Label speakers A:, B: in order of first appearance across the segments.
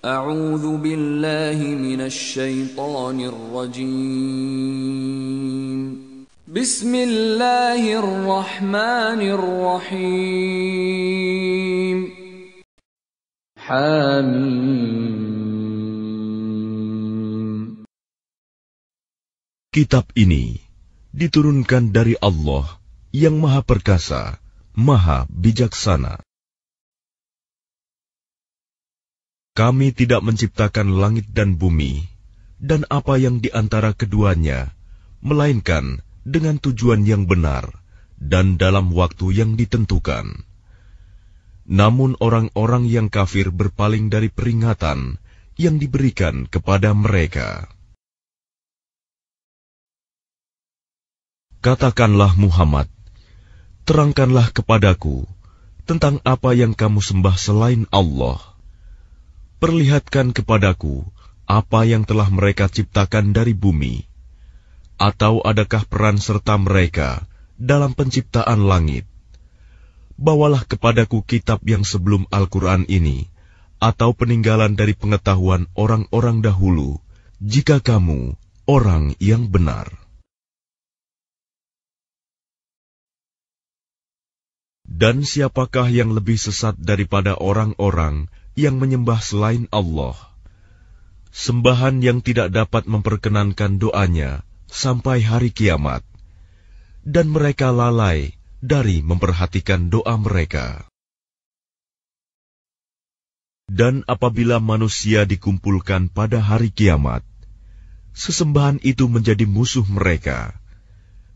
A: أعوذ بالله من الشيطان الرجيم بسم الله الرحمن الرحيم حميم Kitab ini diturunkan dari Allah yang Maha Perkasa, Maha Bijaksana. Kami tidak menciptakan langit dan bumi, dan apa yang di antara keduanya, melainkan dengan tujuan yang benar dan dalam waktu yang ditentukan. Namun, orang-orang yang kafir berpaling dari peringatan yang diberikan kepada mereka. Katakanlah Muhammad, terangkanlah kepadaku tentang apa yang kamu sembah selain Allah Perlihatkan kepadaku apa yang telah mereka ciptakan dari bumi, atau adakah peran serta mereka dalam penciptaan langit? Bawalah kepadaku kitab yang sebelum Al-Quran ini, atau peninggalan dari pengetahuan orang-orang dahulu, jika kamu orang yang benar. Dan siapakah yang lebih sesat daripada orang-orang yang menyembah selain Allah, sembahan yang tidak dapat memperkenankan doanya sampai hari kiamat, dan mereka lalai dari memperhatikan doa mereka. Dan apabila manusia dikumpulkan pada hari kiamat, sesembahan itu menjadi musuh mereka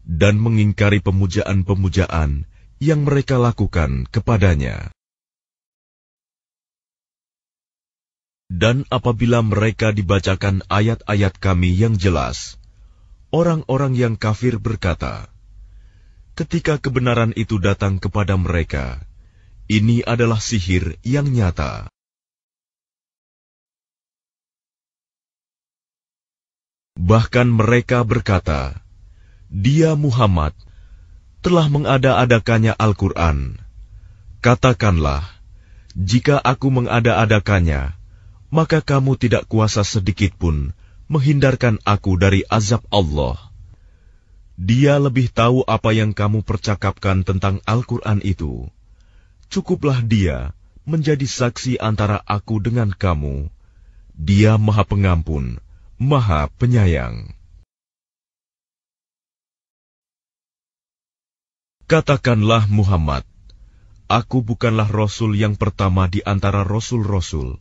A: dan mengingkari pemujaan-pemujaan yang mereka lakukan kepadanya. Dan apabila mereka dibacakan ayat-ayat kami yang jelas, orang-orang yang kafir berkata, Ketika kebenaran itu datang kepada mereka, ini adalah sihir yang nyata. Bahkan mereka berkata, Dia Muhammad telah mengada-adakannya Al-Quran. Katakanlah, jika aku mengada-adakannya, maka kamu tidak kuasa sedikit pun menghindarkan aku dari azab Allah. Dia lebih tahu apa yang kamu percakapkan tentang Al-Quran itu. Cukuplah dia menjadi saksi antara aku dengan kamu. Dia maha pengampun, maha penyayang. Katakanlah Muhammad, aku bukanlah Rasul yang pertama di antara Rasul-Rasul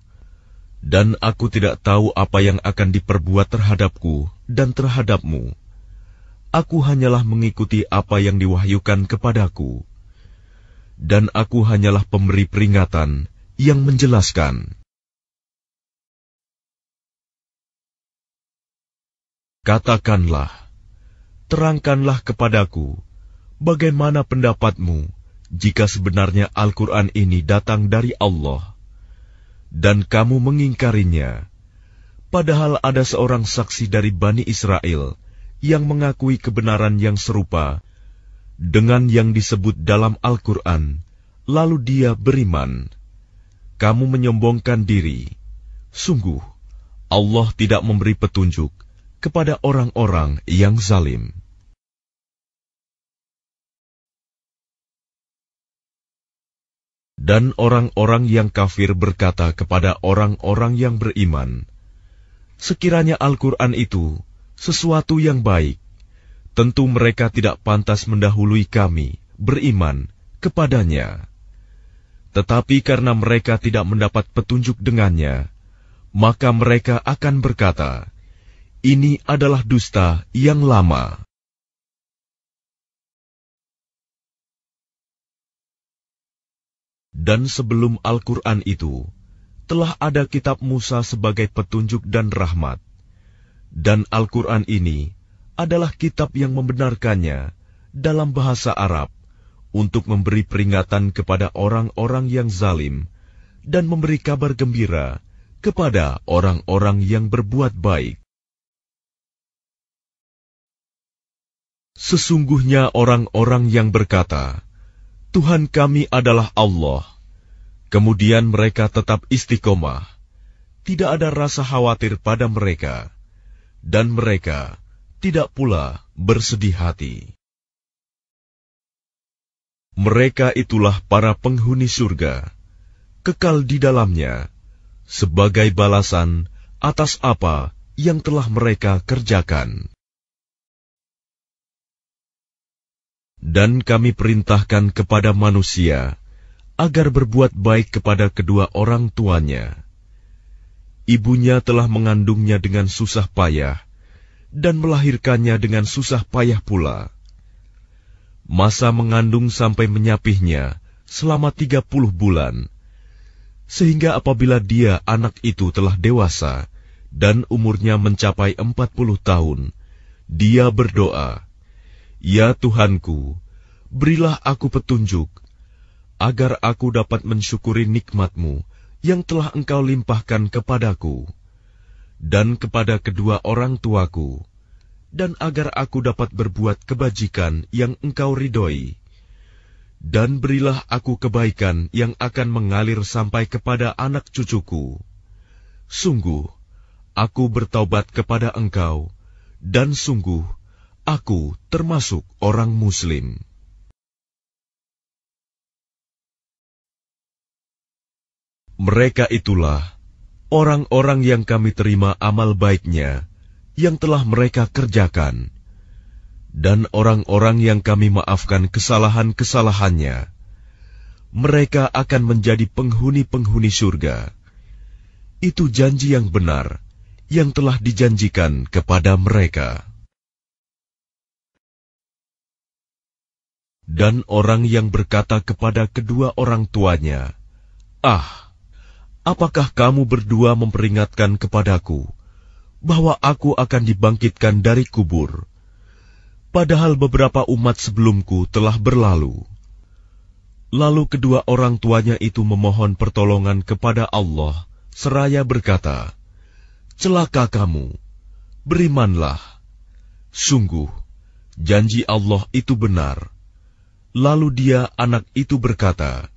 A: dan aku tidak tahu apa yang akan diperbuat terhadapku dan terhadapmu. Aku hanyalah mengikuti apa yang diwahyukan kepadaku, dan aku hanyalah pemberi peringatan yang menjelaskan. Katakanlah, terangkanlah kepadaku bagaimana pendapatmu jika sebenarnya Al-Quran ini datang dari Allah dan kamu mengingkarinya. Padahal ada seorang saksi dari Bani Israel yang mengakui kebenaran yang serupa dengan yang disebut dalam Al-Quran, lalu dia beriman. Kamu menyombongkan diri. Sungguh, Allah tidak memberi petunjuk kepada orang-orang yang zalim. Dan orang-orang yang kafir berkata kepada orang-orang yang beriman, "Sekiranya Al-Quran itu sesuatu yang baik, tentu mereka tidak pantas mendahului kami beriman kepadanya. Tetapi karena mereka tidak mendapat petunjuk dengannya, maka mereka akan berkata, 'Ini adalah dusta yang lama.'" Dan sebelum Al-Quran itu, telah ada kitab Musa sebagai petunjuk dan rahmat. Dan Al-Quran ini adalah kitab yang membenarkannya dalam bahasa Arab untuk memberi peringatan kepada orang-orang yang zalim dan memberi kabar gembira kepada orang-orang yang berbuat baik. Sesungguhnya orang-orang yang berkata, Tuhan kami adalah Allah. Kemudian mereka tetap istiqomah. Tidak ada rasa khawatir pada mereka. Dan mereka tidak pula bersedih hati. Mereka itulah para penghuni surga, kekal di dalamnya, sebagai balasan atas apa yang telah mereka kerjakan. Dan kami perintahkan kepada manusia agar berbuat baik kepada kedua orang tuanya. Ibunya telah mengandungnya dengan susah payah dan melahirkannya dengan susah payah pula. Masa mengandung sampai menyapihnya selama tiga puluh bulan, sehingga apabila dia anak itu telah dewasa dan umurnya mencapai empat puluh tahun, dia berdoa, Ya Tuhanku, berilah aku petunjuk, agar aku dapat mensyukuri nikmatmu yang telah engkau limpahkan kepadaku, dan kepada kedua orang tuaku, dan agar aku dapat berbuat kebajikan yang engkau ridhoi. Dan berilah aku kebaikan yang akan mengalir sampai kepada anak cucuku. Sungguh, aku bertaubat kepada engkau, dan sungguh, Aku termasuk orang Muslim. Mereka itulah orang-orang yang kami terima amal baiknya yang telah mereka kerjakan, dan orang-orang yang kami maafkan kesalahan-kesalahannya. Mereka akan menjadi penghuni-penghuni surga. Itu janji yang benar yang telah dijanjikan kepada mereka. Dan orang yang berkata kepada kedua orang tuanya, Ah, apakah kamu berdua memperingatkan kepadaku bahwa aku akan dibangkitkan dari kubur, padahal beberapa umat sebelumku telah berlalu. Lalu kedua orang tuanya itu memohon pertolongan kepada Allah, seraya berkata, Celaka kamu, berimanlah. Sungguh, janji Allah itu benar. Lalu dia anak itu berkata,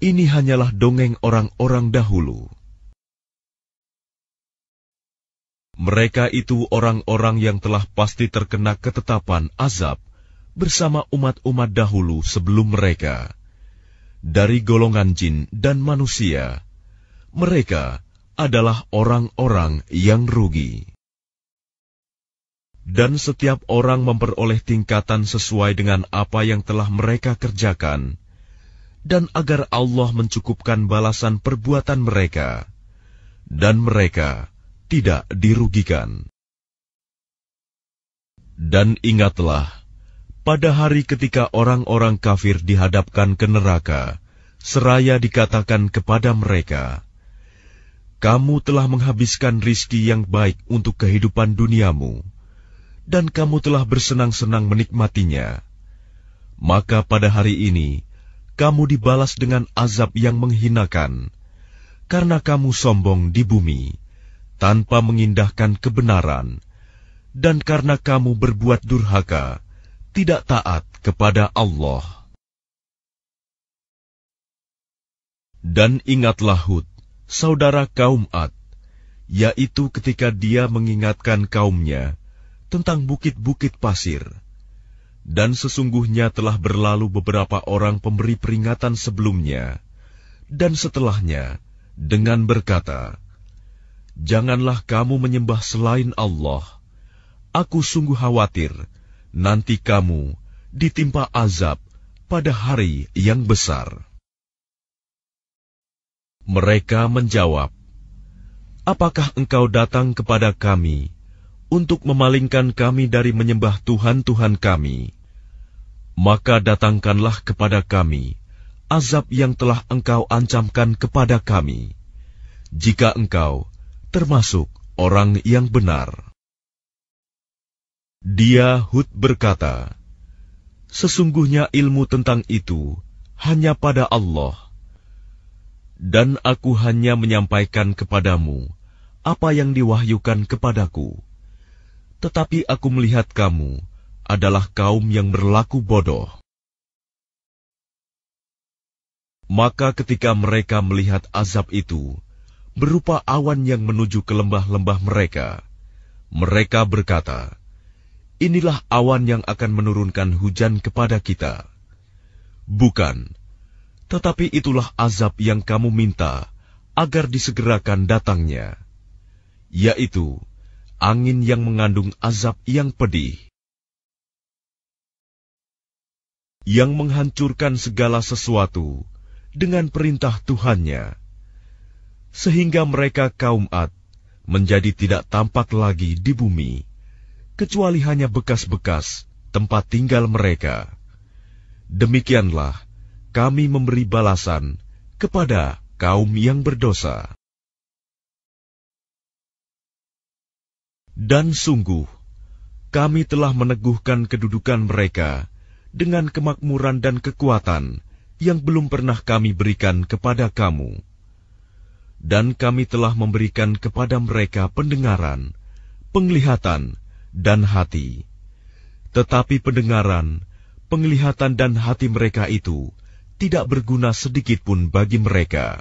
A: Ini hanyalah dongeng orang-orang dahulu. Mereka itu orang-orang yang telah pasti terkena ketetapan azab bersama umat-umat dahulu sebelum mereka. Dari golongan jin dan manusia, mereka adalah orang-orang yang rugi dan setiap orang memperoleh tingkatan sesuai dengan apa yang telah mereka kerjakan, dan agar Allah mencukupkan balasan perbuatan mereka, dan mereka tidak dirugikan. Dan ingatlah, pada hari ketika orang-orang kafir dihadapkan ke neraka, seraya dikatakan kepada mereka, "Kamu telah menghabiskan rizki yang baik untuk kehidupan duniamu." dan kamu telah bersenang-senang menikmatinya, maka pada hari ini kamu dibalas dengan azab yang menghinakan, karena kamu sombong di bumi tanpa mengindahkan kebenaran, dan karena kamu berbuat durhaka, tidak taat kepada Allah. Dan ingatlah Hud, saudara kaum Ad, yaitu ketika dia mengingatkan kaumnya tentang bukit-bukit pasir. Dan sesungguhnya telah berlalu beberapa orang pemberi peringatan sebelumnya, dan setelahnya dengan berkata, Janganlah kamu menyembah selain Allah. Aku sungguh khawatir nanti kamu ditimpa azab pada hari yang besar. Mereka menjawab, Apakah engkau datang kepada kami untuk memalingkan kami dari menyembah Tuhan-Tuhan kami, maka datangkanlah kepada kami azab yang telah engkau ancamkan kepada kami, jika engkau termasuk orang yang benar. Dia Hud berkata, Sesungguhnya ilmu tentang itu hanya pada Allah, dan aku hanya menyampaikan kepadamu apa yang diwahyukan kepadaku. Tetapi aku melihat kamu adalah kaum yang berlaku bodoh. Maka ketika mereka melihat azab itu, berupa awan yang menuju ke lembah-lembah mereka, mereka berkata, Inilah awan yang akan menurunkan hujan kepada kita. Bukan, tetapi itulah azab yang kamu minta agar disegerakan datangnya, yaitu angin yang mengandung azab yang pedih, yang menghancurkan segala sesuatu dengan perintah Tuhannya, sehingga mereka kaum Ad menjadi tidak tampak lagi di bumi, kecuali hanya bekas-bekas tempat tinggal mereka. Demikianlah kami memberi balasan kepada kaum yang berdosa. Dan sungguh, kami telah meneguhkan kedudukan mereka dengan kemakmuran dan kekuatan yang belum pernah kami berikan kepada kamu. Dan kami telah memberikan kepada mereka pendengaran, penglihatan, dan hati. Tetapi pendengaran, penglihatan, dan hati mereka itu tidak berguna sedikit pun bagi mereka,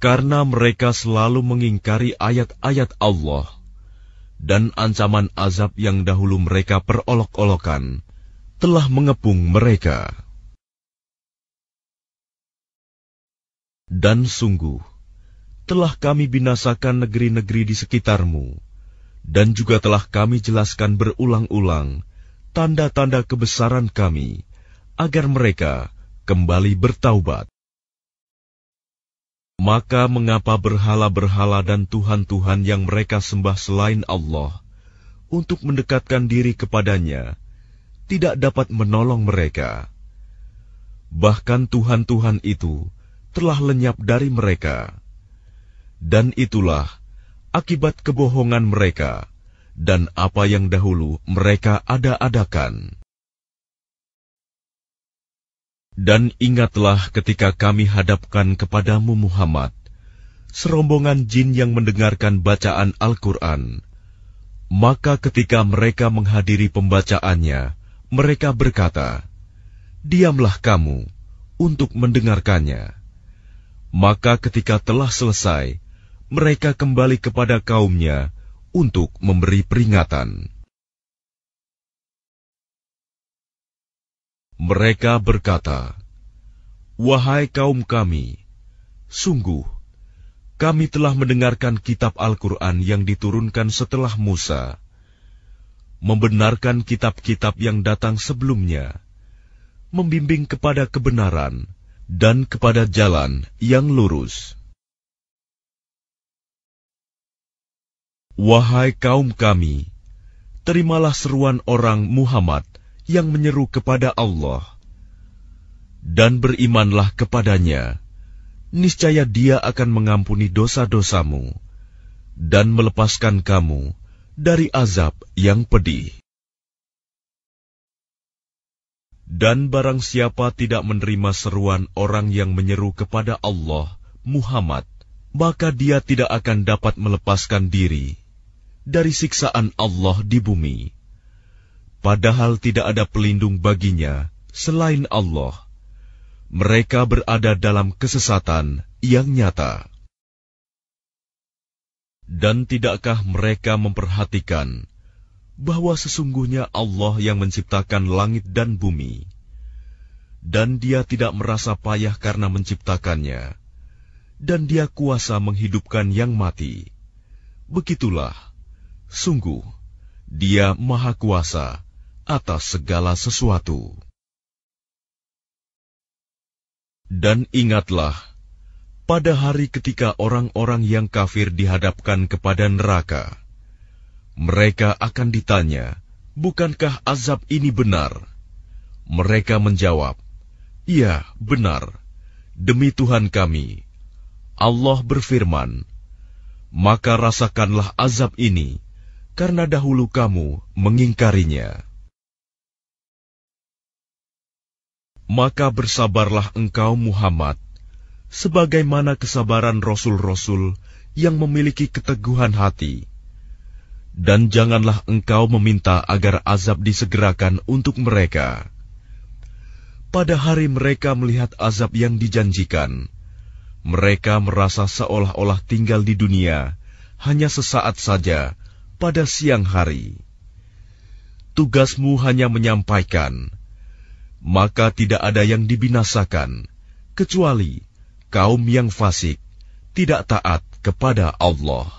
A: karena mereka selalu mengingkari ayat-ayat Allah dan ancaman azab yang dahulu mereka perolok-olokan telah mengepung mereka. Dan sungguh, telah kami binasakan negeri-negeri di sekitarmu, dan juga telah kami jelaskan berulang-ulang tanda-tanda kebesaran kami, agar mereka kembali bertaubat. Maka mengapa berhala-berhala dan Tuhan-Tuhan yang mereka sembah selain Allah untuk mendekatkan diri kepadanya tidak dapat menolong mereka? Bahkan Tuhan-Tuhan itu telah lenyap dari mereka. Dan itulah akibat kebohongan mereka dan apa yang dahulu mereka ada-adakan. Dan ingatlah ketika kami hadapkan kepadamu Muhammad, serombongan jin yang mendengarkan bacaan Al-Quran. Maka ketika mereka menghadiri pembacaannya, mereka berkata, Diamlah kamu untuk mendengarkannya. Maka ketika telah selesai, mereka kembali kepada kaumnya untuk memberi peringatan. Mereka berkata, "Wahai kaum kami, sungguh kami telah mendengarkan kitab Al-Quran yang diturunkan setelah Musa, membenarkan kitab-kitab yang datang sebelumnya, membimbing kepada kebenaran dan kepada jalan yang lurus." Wahai kaum kami, terimalah seruan orang Muhammad yang menyeru kepada Allah, dan berimanlah kepadanya. Niscaya Dia akan mengampuni dosa-dosamu dan melepaskan kamu dari azab yang pedih. Dan barang siapa tidak menerima seruan orang yang menyeru kepada Allah, Muhammad, maka dia tidak akan dapat melepaskan diri dari siksaan Allah di bumi padahal tidak ada pelindung baginya selain Allah. Mereka berada dalam kesesatan yang nyata. Dan tidakkah mereka memperhatikan bahwa sesungguhnya Allah yang menciptakan langit dan bumi, dan Dia tidak merasa payah karena menciptakannya, dan Dia kuasa menghidupkan yang mati? Begitulah, sungguh, Dia Maha Kuasa atas segala sesuatu. Dan ingatlah, pada hari ketika orang-orang yang kafir dihadapkan kepada neraka, mereka akan ditanya, "Bukankah azab ini benar?" Mereka menjawab, "Iya, benar. Demi Tuhan kami, Allah berfirman, maka rasakanlah azab ini, karena dahulu kamu mengingkarinya." Maka bersabarlah engkau Muhammad, sebagaimana kesabaran rasul-rasul yang memiliki keteguhan hati. Dan janganlah engkau meminta agar azab disegerakan untuk mereka. Pada hari mereka melihat azab yang dijanjikan, mereka merasa seolah-olah tinggal di dunia hanya sesaat saja pada siang hari. Tugasmu hanya menyampaikan maka tidak ada yang dibinasakan, kecuali kaum yang fasik, tidak taat kepada Allah.